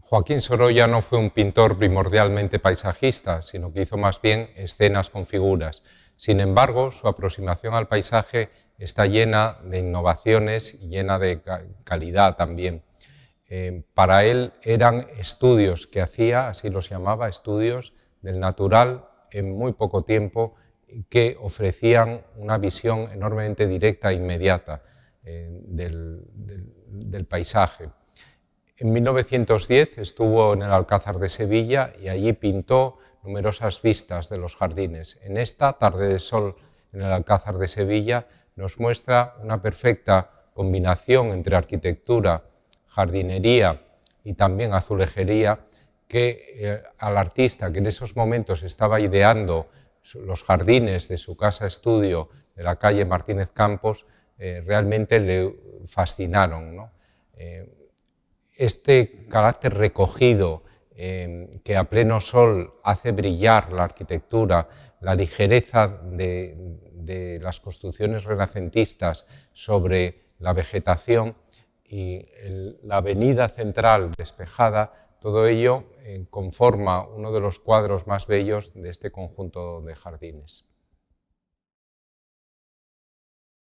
Joaquín Sorolla no fue un pintor primordialmente paisajista, sino que hizo más bien escenas con figuras. Sin embargo, su aproximación al paisaje está llena de innovaciones y llena de calidad también. Eh, para él eran estudios que hacía, así los llamaba, estudios del natural en muy poco tiempo que ofrecían una visión enormemente directa e inmediata eh, del paisaje. En 1910 estuvo en el Alcázar de Sevilla y allí pintó numerosas vistas de los jardines. En esta tarde de sol en el Alcázar de Sevilla nos muestra una perfecta combinación entre arquitectura, jardinería y también azulejería que eh, al artista que en esos momentos estaba ideando los jardines de su casa estudio de la calle Martínez Campos eh, realmente le fascinaron. Eh, este carácter recogido em, que a pleno sol hace brillar la arquitectura, la ligereza de, las construcciones renacentistas sobre la vegetación y la avenida central despejada, todo ello eh, conforma uno de los cuadros más bellos de este conjunto de jardines.